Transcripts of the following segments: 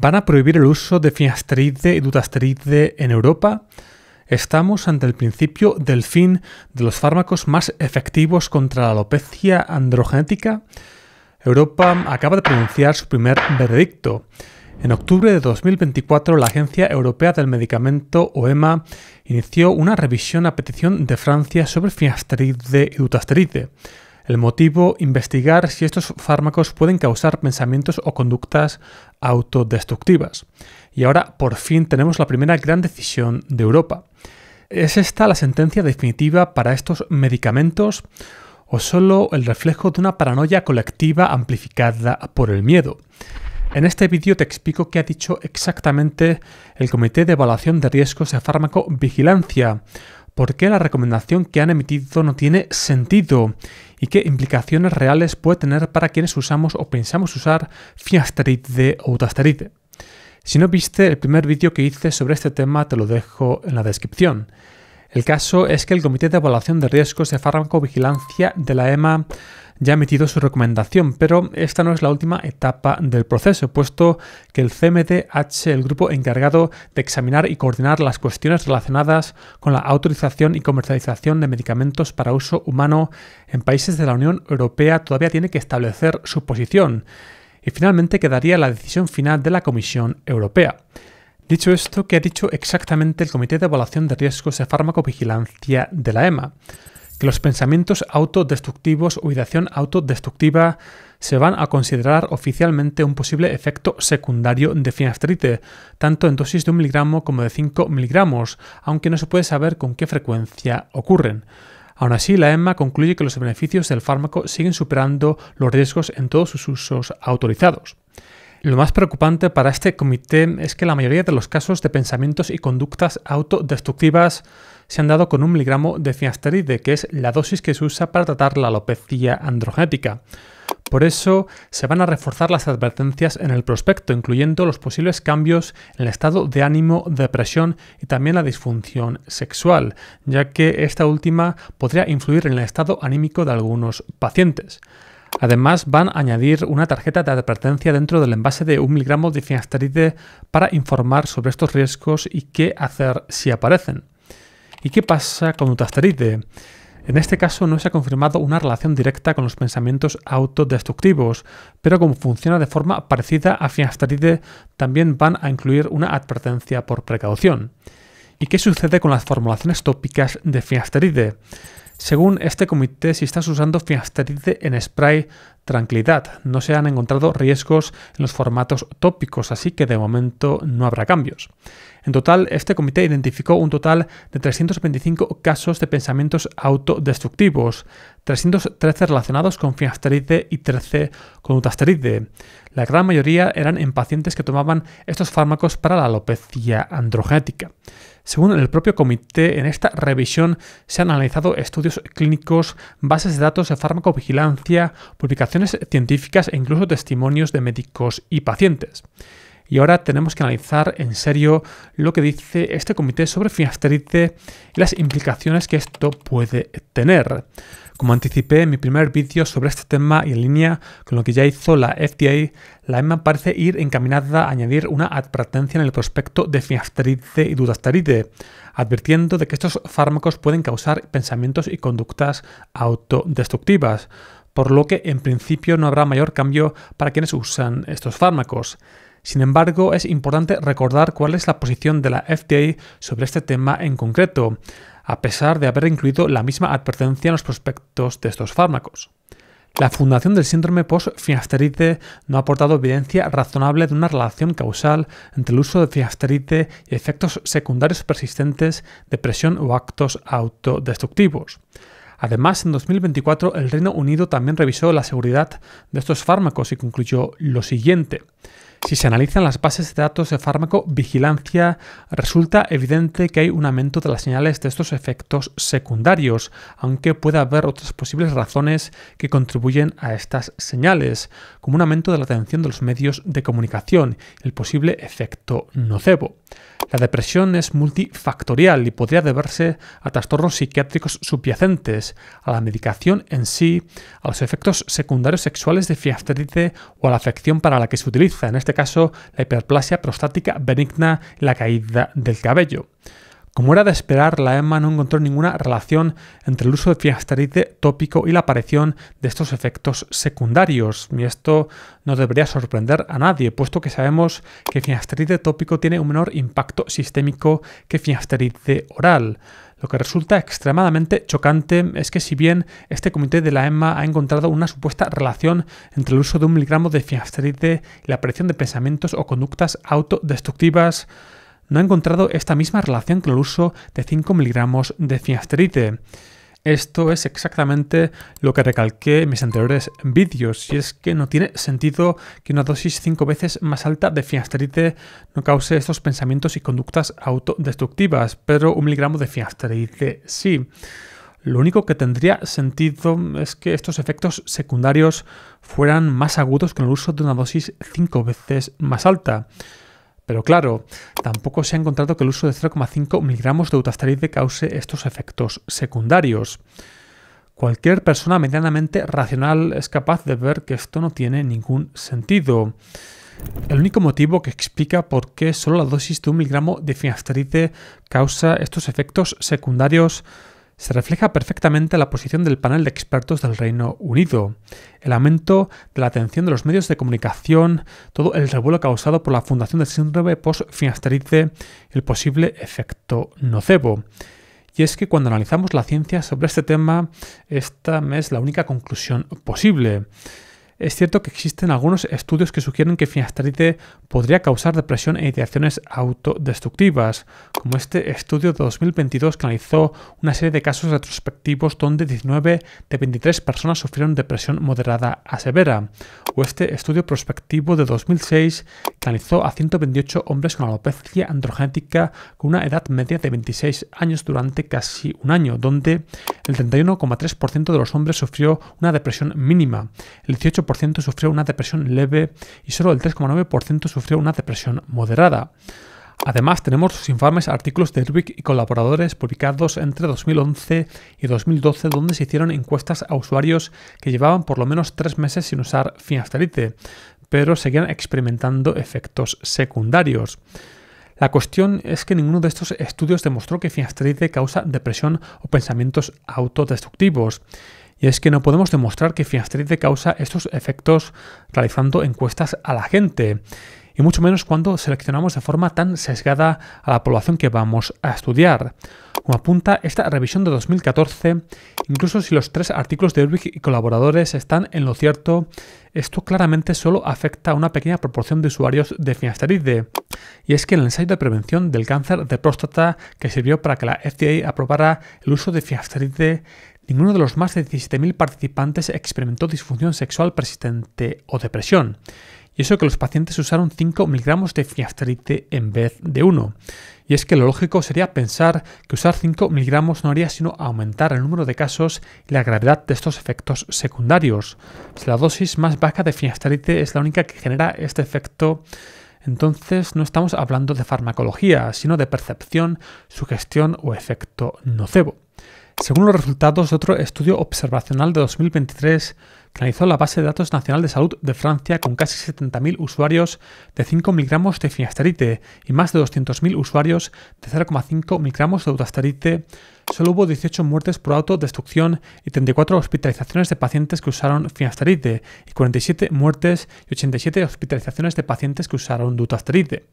¿Van a prohibir el uso de finasteride y dutasteride en Europa? Estamos ante el principio del fin de los fármacos más efectivos contra la alopecia androgenética. Europa acaba de pronunciar su primer veredicto. En octubre de 2024, la Agencia Europea del Medicamento, OEMA, inició una revisión a petición de Francia sobre finasteride y dutasteride. El motivo, investigar si estos fármacos pueden causar pensamientos o conductas autodestructivas. Y ahora por fin tenemos la primera gran decisión de Europa. ¿Es esta la sentencia definitiva para estos medicamentos o solo el reflejo de una paranoia colectiva amplificada por el miedo? En este vídeo te explico qué ha dicho exactamente el Comité de Evaluación de Riesgos de Fármaco Vigilancia, por qué la recomendación que han emitido no tiene sentido y qué implicaciones reales puede tener para quienes usamos o pensamos usar Fiasteride o Utasteride. Si no viste el primer vídeo que hice sobre este tema te lo dejo en la descripción. El caso es que el Comité de Evaluación de Riesgos de Farmacovigilancia de la EMA ya ha emitido su recomendación, pero esta no es la última etapa del proceso, puesto que el CMDH, el grupo encargado de examinar y coordinar las cuestiones relacionadas con la autorización y comercialización de medicamentos para uso humano en países de la Unión Europea, todavía tiene que establecer su posición. Y finalmente quedaría la decisión final de la Comisión Europea. Dicho esto, ¿qué ha dicho exactamente el Comité de Evaluación de Riesgos de Fármaco-Vigilancia de la EMA? Que los pensamientos autodestructivos o ideación autodestructiva se van a considerar oficialmente un posible efecto secundario de finastrite, tanto en dosis de 1 miligramo como de 5 miligramos, aunque no se puede saber con qué frecuencia ocurren. Aún así, la EMA concluye que los beneficios del fármaco siguen superando los riesgos en todos sus usos autorizados. Lo más preocupante para este comité es que la mayoría de los casos de pensamientos y conductas autodestructivas se han dado con un miligramo de finasteride, que es la dosis que se usa para tratar la alopecia androgénica. Por eso se van a reforzar las advertencias en el prospecto, incluyendo los posibles cambios en el estado de ánimo, depresión y también la disfunción sexual, ya que esta última podría influir en el estado anímico de algunos pacientes. Además, van a añadir una tarjeta de advertencia dentro del envase de un miligramo de finasteride para informar sobre estos riesgos y qué hacer si aparecen. ¿Y qué pasa con utasteride? En este caso no se ha confirmado una relación directa con los pensamientos autodestructivos, pero como funciona de forma parecida a finasteride, también van a incluir una advertencia por precaución. ¿Y qué sucede con las formulaciones tópicas de finasteride? Según este comité, si estás usando finasteride en spray, tranquilidad, no se han encontrado riesgos en los formatos tópicos, así que de momento no habrá cambios. En total, este comité identificó un total de 325 casos de pensamientos autodestructivos, 313 relacionados con finasteride y 13 con utasteride. La gran mayoría eran en pacientes que tomaban estos fármacos para la alopecia androgénica. Según el propio comité, en esta revisión se han analizado estudios clínicos, bases de datos de farmacovigilancia, publicaciones científicas e incluso testimonios de médicos y pacientes. Y ahora tenemos que analizar en serio lo que dice este comité sobre finasteride y las implicaciones que esto puede tener. Como anticipé en mi primer vídeo sobre este tema y en línea con lo que ya hizo la FDA, la EMA parece ir encaminada a añadir una advertencia en el prospecto de finasteride y dudasteride, advirtiendo de que estos fármacos pueden causar pensamientos y conductas autodestructivas, por lo que en principio no habrá mayor cambio para quienes usan estos fármacos. Sin embargo, es importante recordar cuál es la posición de la FDA sobre este tema en concreto a pesar de haber incluido la misma advertencia en los prospectos de estos fármacos. La fundación del síndrome post-fiasterite no ha aportado evidencia razonable de una relación causal entre el uso de fiasterite y efectos secundarios persistentes, depresión o actos autodestructivos. Además, en 2024 el Reino Unido también revisó la seguridad de estos fármacos y concluyó lo siguiente. Si se analizan las bases de datos de fármaco Vigilancia, resulta evidente que hay un aumento de las señales de estos efectos secundarios, aunque puede haber otras posibles razones que contribuyen a estas señales, como un aumento de la atención de los medios de comunicación, el posible efecto nocebo. La depresión es multifactorial y podría deberse a trastornos psiquiátricos subyacentes, a la medicación en sí, a los efectos secundarios sexuales de fiafterite o a la afección para la que se utiliza en este este caso la hiperplasia prostática benigna, la caída del cabello. Como era de esperar, la EMA no encontró ninguna relación entre el uso de finasteride tópico y la aparición de estos efectos secundarios, y esto no debería sorprender a nadie, puesto que sabemos que finasteride tópico tiene un menor impacto sistémico que finasteride oral. Lo que resulta extremadamente chocante es que si bien este comité de la EMA ha encontrado una supuesta relación entre el uso de un miligramo de finasteride y la aparición de pensamientos o conductas autodestructivas, no ha encontrado esta misma relación con el uso de 5 miligramos de finasteride. Esto es exactamente lo que recalqué en mis anteriores vídeos, y es que no tiene sentido que una dosis 5 veces más alta de fiasterite no cause estos pensamientos y conductas autodestructivas, pero un miligramo de fiasterite sí. Lo único que tendría sentido es que estos efectos secundarios fueran más agudos con el uso de una dosis 5 veces más alta. Pero claro, tampoco se ha encontrado que el uso de 0,5 miligramos de eutastaride cause estos efectos secundarios. Cualquier persona medianamente racional es capaz de ver que esto no tiene ningún sentido. El único motivo que explica por qué solo la dosis de un miligramo de finasteride causa estos efectos secundarios se refleja perfectamente la posición del panel de expertos del Reino Unido, el aumento de la atención de los medios de comunicación, todo el revuelo causado por la fundación del síndrome post y el posible efecto nocebo. Y es que cuando analizamos la ciencia sobre este tema, esta es la única conclusión posible. Es cierto que existen algunos estudios que sugieren que finasteride podría causar depresión e ideaciones autodestructivas, como este estudio de 2022 que analizó una serie de casos retrospectivos donde 19 de 23 personas sufrieron depresión moderada a severa, o este estudio prospectivo de 2006 que analizó a 128 hombres con alopecia androgenética con una edad media de 26 años durante casi un año, donde el 31,3% de los hombres sufrió una depresión mínima, el sufrió una depresión leve y solo el 3,9% sufrió una depresión moderada. Además, tenemos sus infames artículos de Rubik y colaboradores publicados entre 2011 y 2012, donde se hicieron encuestas a usuarios que llevaban por lo menos tres meses sin usar finasteride, pero seguían experimentando efectos secundarios. La cuestión es que ninguno de estos estudios demostró que finasteride causa depresión o pensamientos autodestructivos y es que no podemos demostrar que finasteride causa estos efectos realizando encuestas a la gente y mucho menos cuando seleccionamos de forma tan sesgada a la población que vamos a estudiar. Como apunta esta revisión de 2014, incluso si los tres artículos de Ulrich y colaboradores están en lo cierto, esto claramente solo afecta a una pequeña proporción de usuarios de finasteride. Y es que el ensayo de prevención del cáncer de próstata que sirvió para que la FDA aprobara el uso de finasteride, Ninguno de los más de 17.000 participantes experimentó disfunción sexual persistente o depresión. Y eso que los pacientes usaron 5 miligramos de finasteride en vez de 1. Y es que lo lógico sería pensar que usar 5 miligramos no haría sino aumentar el número de casos y la gravedad de estos efectos secundarios. Si la dosis más baja de finasteride es la única que genera este efecto, entonces no estamos hablando de farmacología, sino de percepción, sugestión o efecto nocebo según los resultados de otro estudio observacional de 2023 que analizó la base de datos nacional de salud de Francia con casi 70.000 usuarios de 5 miligramos de finasteride y más de 200.000 usuarios de 0,5 miligramos de dutasteride, solo hubo 18 muertes por autodestrucción y 34 hospitalizaciones de pacientes que usaron finasteride y 47 muertes y 87 hospitalizaciones de pacientes que usaron dutasteride.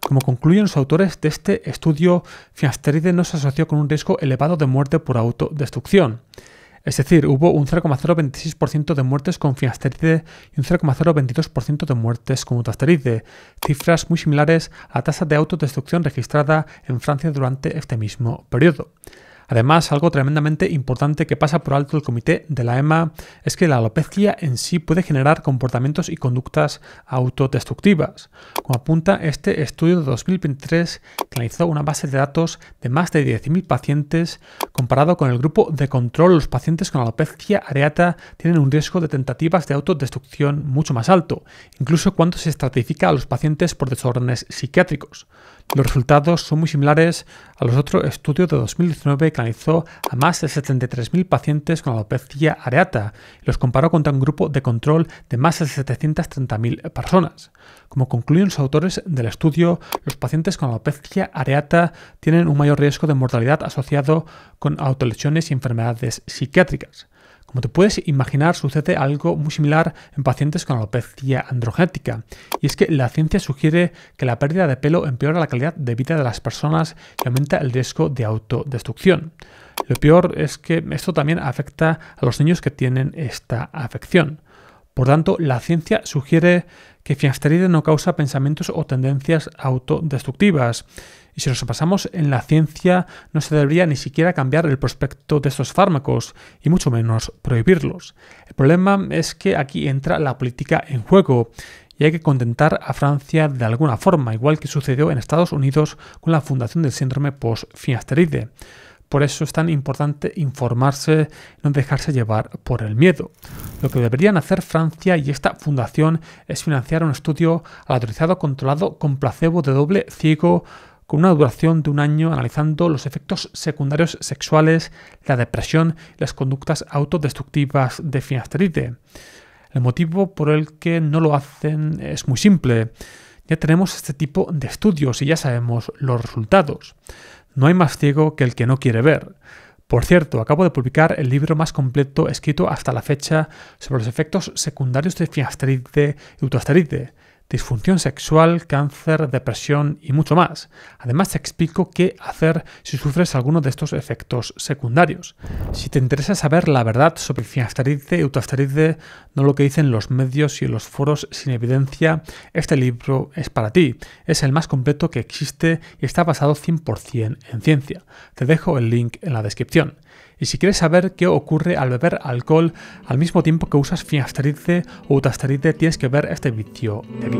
Como concluyen los autores de este estudio, fiasteride no se asoció con un riesgo elevado de muerte por autodestrucción. Es decir, hubo un 0,026% de muertes con fiasteride y un 0,022% de muertes con utasteride, cifras muy similares a la tasa de autodestrucción registrada en Francia durante este mismo periodo. Además, algo tremendamente importante que pasa por alto el comité de la EMA es que la alopecia en sí puede generar comportamientos y conductas autodestructivas. Como apunta este estudio de 2023, que analizó una base de datos de más de 10.000 pacientes, comparado con el grupo de control, los pacientes con alopecia areata tienen un riesgo de tentativas de autodestrucción mucho más alto, incluso cuando se estratifica a los pacientes por desórdenes psiquiátricos. Los resultados son muy similares a los otros estudios de 2019 que analizó a más de 73.000 pacientes con alopecia areata y los comparó contra un grupo de control de más de 730.000 personas. Como concluyen los autores del estudio, los pacientes con alopecia areata tienen un mayor riesgo de mortalidad asociado con autolesiones y enfermedades psiquiátricas. Como te puedes imaginar, sucede algo muy similar en pacientes con alopecia androgénica. Y es que la ciencia sugiere que la pérdida de pelo empeora la calidad de vida de las personas y aumenta el riesgo de autodestrucción. Lo peor es que esto también afecta a los niños que tienen esta afección. Por tanto, la ciencia sugiere que fiasteride no causa pensamientos o tendencias autodestructivas y si nos pasamos en la ciencia, no se debería ni siquiera cambiar el prospecto de estos fármacos, y mucho menos prohibirlos. El problema es que aquí entra la política en juego y hay que contentar a Francia de alguna forma, igual que sucedió en Estados Unidos con la fundación del síndrome post-finasteride. Por eso es tan importante informarse, no dejarse llevar por el miedo. Lo que deberían hacer Francia y esta fundación es financiar un estudio al autorizado controlado con placebo de doble ciego con una duración de un año analizando los efectos secundarios sexuales, la depresión y las conductas autodestructivas de finasteride. El motivo por el que no lo hacen es muy simple. Ya tenemos este tipo de estudios y ya sabemos los resultados. No hay más ciego que el que no quiere ver. Por cierto, acabo de publicar el libro más completo escrito hasta la fecha sobre los efectos secundarios de finasteride y utasteride disfunción sexual, cáncer, depresión y mucho más. Además te explico qué hacer si sufres alguno de estos efectos secundarios. Si te interesa saber la verdad sobre finasteride y no lo que dicen los medios y los foros sin evidencia, este libro es para ti. Es el más completo que existe y está basado 100% en ciencia. Te dejo el link en la descripción. Y si quieres saber qué ocurre al beber alcohol al mismo tiempo que usas finasteride o utasteride, tienes que ver este vídeo de aquí.